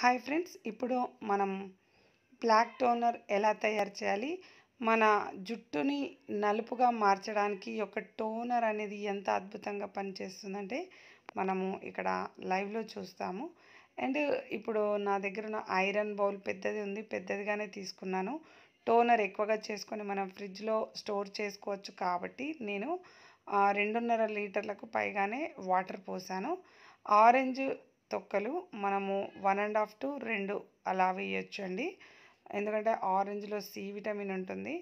hi friends ఇప్పుడు మనం black toner ఎలా తయారు చేయాలి మన జుట్టుని నలుపుగా మార్చడానికి ఒక టోనర్ అనేది ఎంత అద్భుతంగా పనిచేస్తుందంటే మనము ఇక్కడ లైవ్లో చూస్తాము అండ్ ఇప్పుడు నా దగ్గర ఉన్న ఐరన్ బౌల్ పెద్దది ఉంది పెద్దదిగానే తీసుకున్నాను టోనర్ ఎక్కువగా చేసుకొని మనం ఫ్రిడ్జ్లో స్టోర్ చేసుకోవచ్చు కాబట్టి నేను రెండున్నర లీటర్లకు పైగానే వాటర్ పోసాను ఆరెంజ్ తొక్కలు మనము వన్ అండ్ హాఫ్ టు రెండు అలా వేయొచ్చండి అండి ఎందుకంటే ఆరెంజ్లో సి విటమిన్ ఉంటుంది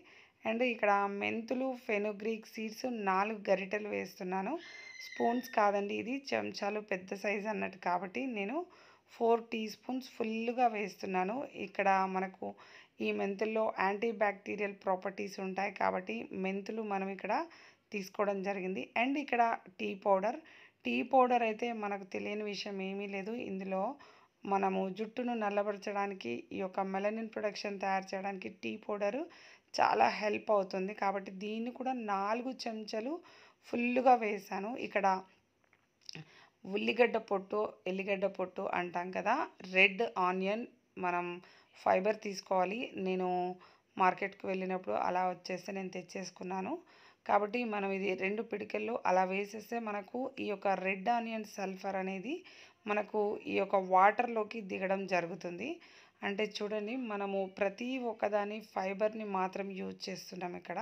అండ్ ఇక్కడ మెంతులు ఫెనుగ్రీక్ సీడ్స్ నాలుగు గరిటెలు వేస్తున్నాను స్పూన్స్ కాదండి ఇది చెంచాలు పెద్ద సైజ్ అన్నట్టు కాబట్టి నేను ఫోర్ టీ స్పూన్స్ ఫుల్గా వేస్తున్నాను ఇక్కడ మనకు ఈ మెంతుల్లో యాంటీ బ్యాక్టీరియల్ ప్రాపర్టీస్ ఉంటాయి కాబట్టి మెంతులు మనం ఇక్కడ తీసుకోవడం జరిగింది అండ్ ఇక్కడ టీ పౌడర్ టీ పౌడర్ అయితే మనకు తెలియని విషయం ఏమీ లేదు ఇందులో మనము జుట్టును నల్లబరచడానికి ఈ యొక్క మెలనిన్ ప్రొడక్షన్ తయారు చేయడానికి టీ పౌడరు చాలా హెల్ప్ అవుతుంది కాబట్టి దీన్ని కూడా నాలుగు చెంచాలు ఫుల్గా వేసాను ఇక్కడ ఉల్లిగడ్డ పొట్టు ఎల్లిగడ్డ పొట్టు అంటాం కదా రెడ్ ఆనియన్ మనం ఫైబర్ తీసుకోవాలి నేను మార్కెట్కి వెళ్ళినప్పుడు అలా వచ్చేస్తే నేను తెచ్చేసుకున్నాను కాబట్టి మనం ఇది రెండు పిడికల్లో అలా వేసేస్తే మనకు ఈ యొక్క రెడ్ ఆనియన్ సల్ఫర్ అనేది మనకు ఈ యొక్క వాటర్లోకి దిగడం జరుగుతుంది అంటే చూడండి మనము ప్రతి ఒక్కదాని ఫైబర్ని మాత్రం యూజ్ చేస్తున్నాం ఇక్కడ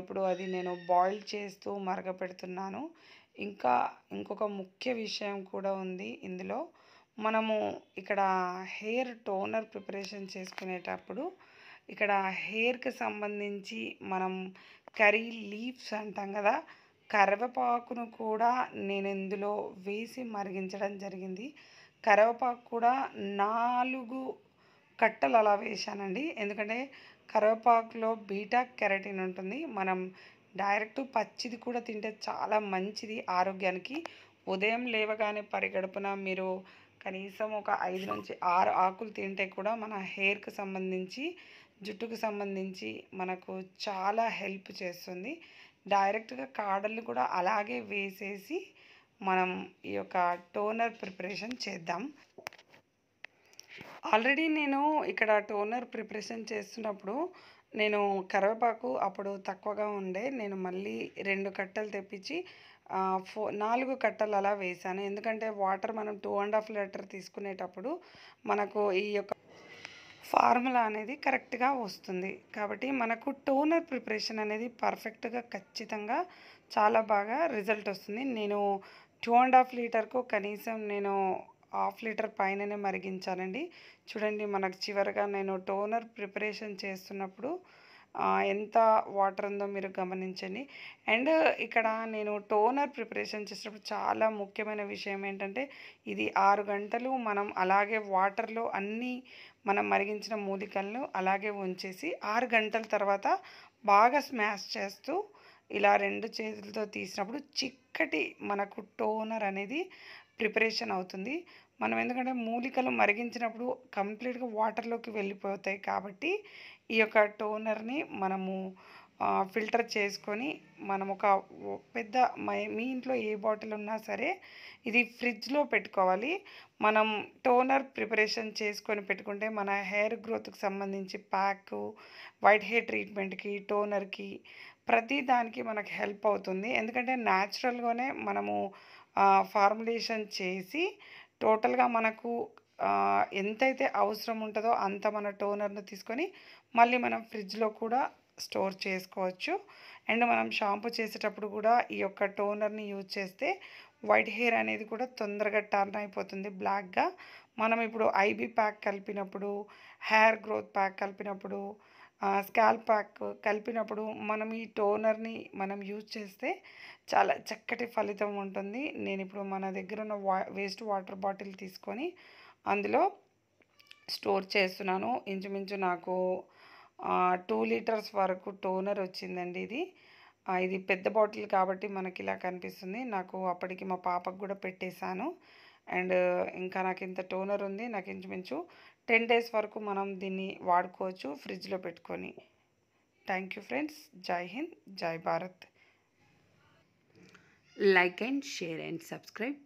ఇప్పుడు అది నేను బాయిల్ చేస్తూ మరగపెడుతున్నాను ఇంకా ఇంకొక ముఖ్య విషయం కూడా ఉంది ఇందులో మనము ఇక్కడ హెయిర్ టోనర్ ప్రిపరేషన్ చేసుకునేటప్పుడు ఇక్కడ హెయిర్కి సంబంధించి మనం కర్రీ లీవ్స్ అంటాం కదా కరివేపాకును కూడా నేను ఇందులో వేసి మరిగించడం జరిగింది కరివేపాకు కూడా నాలుగు కట్టలు అలా వేశానండి ఎందుకంటే కరివేపాకులో బీటా కెరటిన్ ఉంటుంది మనం డైరెక్ట్ పచ్చిది కూడా తింటే చాలా మంచిది ఆరోగ్యానికి ఉదయం లేవగానే పరిగడుపున మీరు కనీసం ఒక ఐదు నుంచి ఆరు ఆకులు తింటే కూడా మన హెయిర్కి సంబంధించి జుట్టుకు సంబంధించి మనకు చాలా హెల్ప్ చేస్తుంది డైరెక్ట్గా కాడలు కూడా అలాగే వేసేసి మనం ఈ యొక్క టోనర్ ప్రిపరేషన్ చేద్దాం ఆల్రెడీ నేను ఇక్కడ టోనర్ ప్రిపరేషన్ చేస్తున్నప్పుడు నేను కరివేపాకు అప్పుడు తక్కువగా ఉండే నేను మళ్ళీ రెండు కట్టలు తెప్పించి ఫో నాలుగు కట్టలు అలా వేసాను ఎందుకంటే వాటర్ మనం టూ అండ్ హాఫ్ లీటర్ తీసుకునేటప్పుడు మనకు ఈ యొక్క ఫార్ములా అనేది కరెక్ట్గా వస్తుంది కాబట్టి మనకు టోనర్ ప్రిపరేషన్ అనేది పర్ఫెక్ట్గా ఖచ్చితంగా చాలా బాగా రిజల్ట్ వస్తుంది నేను టూ అండ్ హాఫ్ లీటర్కు కనీసం నేను హాఫ్ లీటర్ పైననే మరిగించానండి చూడండి మనకు చివరిగా నేను టోనర్ ప్రిపరేషన్ చేస్తున్నప్పుడు ఎంత వాటర్ ఉందో మీరు గమనించండి అండ్ ఇక్కడ నేను టోనర్ ప్రిపరేషన్ చేసినప్పుడు చాలా ముఖ్యమైన విషయం ఏంటంటే ఇది ఆరు గంటలు మనం అలాగే వాటర్లో అన్నీ మనం మరిగించిన మూలికలను అలాగే ఉంచేసి ఆరు గంటల తర్వాత బాగా స్మాష్ చేస్తూ ఇలా రెండు చేతులతో తీసినప్పుడు చిక్కటి మనకు టోనర్ అనేది ప్రిపరేషన్ అవుతుంది మనం ఎందుకంటే మూలికలు మరిగించినప్పుడు కంప్లీట్గా వాటర్లోకి వెళ్ళిపోతాయి కాబట్టి ఈ యొక్క టోనర్ని మనము ఫిల్టర్ చేసుకొని మనం ఒక పెద్ద మీ ఇంట్లో ఏ బాటిల్ ఉన్నా సరే ఇది ఫ్రిడ్జ్లో పెట్టుకోవాలి మనం టోనర్ ప్రిపరేషన్ చేసుకొని పెట్టుకుంటే మన హెయిర్ గ్రోత్కి సంబంధించి ప్యాక్ వైట్ హెయిర్ ట్రీట్మెంట్కి టోనర్కి ప్రతి దానికి మనకు హెల్ప్ అవుతుంది ఎందుకంటే న్యాచురల్గానే మనము ఫార్ములేషన్ చేసి టోటల్గా మనకు ఎంతైతే అవసరం ఉంటుందో అంత మన టోనర్ను తీసుకొని మళ్ళీ మనం ఫ్రిడ్జ్లో కూడా స్టోర్ చేసుకోవచ్చు అండ్ మనం షాంపూ చేసేటప్పుడు కూడా ఈ యొక్క టోనర్ని యూజ్ చేస్తే వైట్ హెయిర్ అనేది కూడా తొందరగా టర్న్ అయిపోతుంది బ్లాక్గా మనం ఇప్పుడు ఐబీ ప్యాక్ కలిపినప్పుడు హెయిర్ గ్రోత్ ప్యాక్ కలిపినప్పుడు స్కాల్ ప్యాక్ కలిపినప్పుడు మనం ఈ టోనర్ని మనం యూజ్ చేస్తే చాలా చక్కటి ఫలితం ఉంటుంది నేను ఇప్పుడు మన దగ్గర ఉన్న వా వేస్ట్ వాటర్ బాటిల్ తీసుకొని అందులో స్టోర్ చేస్తున్నాను ఇంచుమించు నాకు టూ లీటర్స్ వరకు టోనర్ వచ్చిందండి ఇది ఇది పెద్ద బాటిల్ కాబట్టి మనకి ఇలా కనిపిస్తుంది నాకు అప్పటికి మా పాపకు కూడా పెట్టేశాను అండ్ ఇంకా నాకు ఇంత టోనర్ ఉంది నాకు ఇంచుమించు టెన్ డేస్ వరకు మనం దీన్ని వాడుకోవచ్చు ఫ్రిడ్జ్లో పెట్టుకొని థ్యాంక్ యూ ఫ్రెండ్స్ జై హింద్ జై Bharat like and share and subscribe